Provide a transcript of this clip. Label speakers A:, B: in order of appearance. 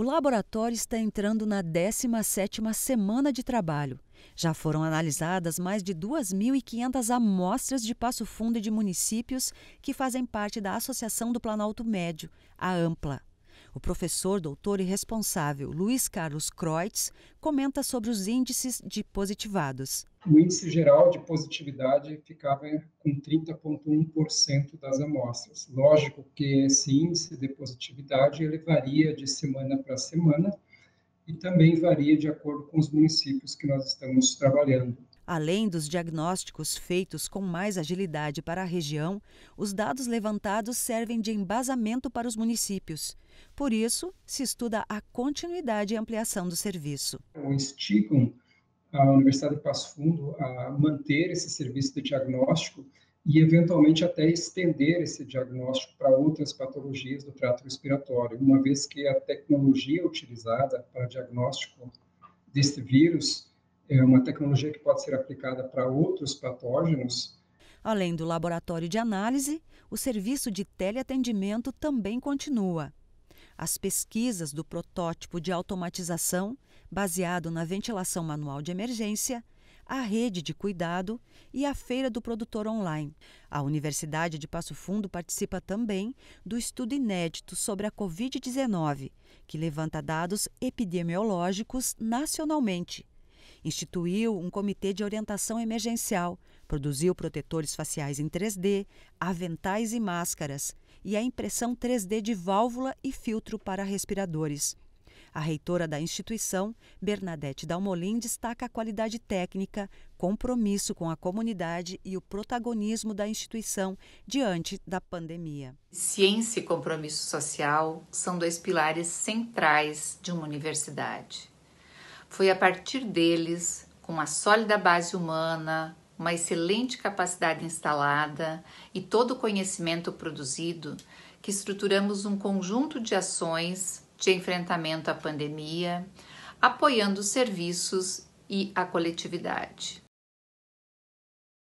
A: O laboratório está entrando na 17ª semana de trabalho. Já foram analisadas mais de 2.500 amostras de Passo Fundo e de municípios que fazem parte da Associação do Planalto Médio, a AMPLA. O professor, doutor e responsável Luiz Carlos Kreutz comenta sobre os índices de positivados.
B: O índice geral de positividade ficava com 30,1% das amostras. Lógico que esse índice de positividade ele varia de semana para semana e também varia de acordo com os municípios que nós estamos trabalhando.
A: Além dos diagnósticos feitos com mais agilidade para a região, os dados levantados servem de embasamento para os municípios. Por isso, se estuda a continuidade e ampliação do serviço.
B: Instigam a Universidade de Passo Fundo a manter esse serviço de diagnóstico e, eventualmente, até estender esse diagnóstico para outras patologias do trato respiratório, uma vez que a tecnologia utilizada para diagnóstico deste vírus é uma tecnologia que pode ser aplicada para outros patógenos.
A: Além do laboratório de análise, o serviço de teleatendimento também continua. As pesquisas do protótipo de automatização, baseado na ventilação manual de emergência, a rede de cuidado e a feira do produtor online. A Universidade de Passo Fundo participa também do estudo inédito sobre a Covid-19, que levanta dados epidemiológicos nacionalmente Instituiu um comitê de orientação emergencial, produziu protetores faciais em 3D, aventais e máscaras, e a impressão 3D de válvula e filtro para respiradores. A reitora da instituição, Bernadette Dalmolin, destaca a qualidade técnica, compromisso com a comunidade e o protagonismo da instituição diante da pandemia.
C: Ciência e compromisso social são dois pilares centrais de uma universidade. Foi a partir deles, com uma sólida base humana, uma excelente capacidade instalada e todo o conhecimento produzido, que estruturamos um conjunto de ações de enfrentamento à pandemia, apoiando os serviços e a coletividade.